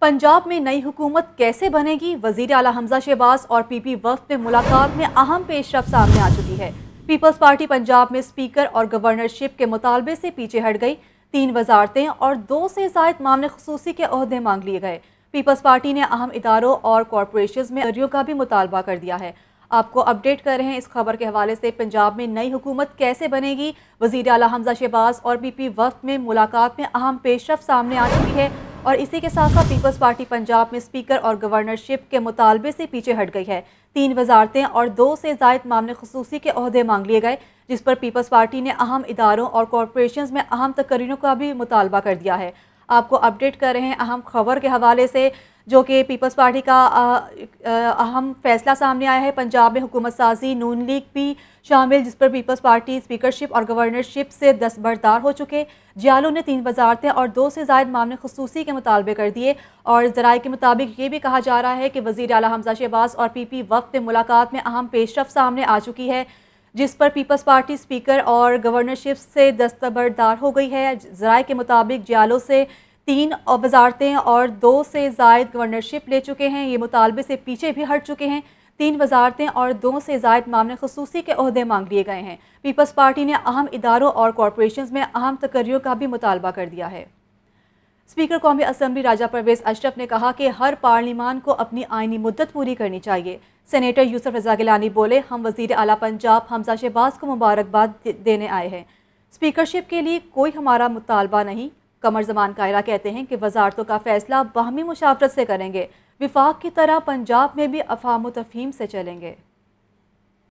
पंजाब में नई हुकूमत कैसे बनेगी वजीर अला हमजा शहबाज और पीपी वफ्त में मुलाकात में अहम पेशरफ सामने आ चुकी है पीपल्स पार्टी पंजाब में स्पीकर और गवर्नरशिप के मुतालबे से पीछे हट गई तीन वजारतें और दो से जायद मामले खसूसी के अहदे मांग लिए गए पीपल्स पार्टी ने अहम इदारों और कॉरपोरेशन में अरियों का भी मुतालबा कर दिया है आपको अपडेट कर रहे हैं इस खबर के हवाले से पंजाब में नई हुकूमत कैसे बनेगी वजीर अला हमजा शहबाज और पी वफ्त में मुलाकात में अहम पेशरफ सामने आ चुकी है और इसी के साथ साथ पीपल्स पार्टी पंजाब में स्पीकर और गवर्नरशिप के मुतालबे से पीछे हट गई है तीन वजारतें और दो से जायद मामले खसूसी के अहदे मांग लिए गए जिस पर पीपल्स पार्टी ने अहम इदारों और कॉरपोरेशन में अहम तकरीरों का भी मुतालबा कर दिया है आपको अपडेट कर रहे हैं अहम खबर के हवाले से जो कि पीपल्स पार्टी का अहम फैसला सामने आया है पंजाब में हुकूमत साजी नून लीग भी शामिल जिस पर पीपल्स पार्टी स्पीकरशिप और गवर्नरशिप से दस्तबरदार हो चुके जियालों ने तीन वजारतें और दो से जायद मामले खसूसी के मुतालबे कर दिए और जराए के मुताबिक ये भी कहा जा रहा है कि वजी अला हमजा शहबाज और पी पी वक्त में मुलाकात में अहम पेशरफ सामने आ चुकी है जिस पर पीपल्स पार्टी स्पीकर और गवर्नरशिप से दस्तबरदार हो गई है जराये के मुताबिक जियालो से तीन वजारतें और दो से जायद गवर्नरशिप ले चुके हैं ये मुतालबे से पीछे भी हट चुके हैं तीन वजारतें और दो से जायद मामले खसूसी के अहदे मांग लिए गए हैं पीपल्स पार्टी ने अहम इदारों और कॉरपोरेशन में अहम तकरियों का भी मुतालबा कर दिया है स्पीकर कौमी असम्बली राजा परवेज़ अशरफ ने कहा कि हर पार्लिमान को अपनी आइनी मुद्दत पूरी करनी चाहिए सेनेटर यूसफ रजा गिलानी बोले हम वजीर अला पंजाब हमजा शहबाज को मुबारकबाद देने आए हैं स्पीकरशिप के लिए कोई हमारा मुतालबा नहीं कमर जमान कायरा कहते हैं कि वजारतों का फैसला बाहमी मुशावरत से करेंगे विफाक की तरह पंजाब में भी अफाम तफहीम से चलेंगे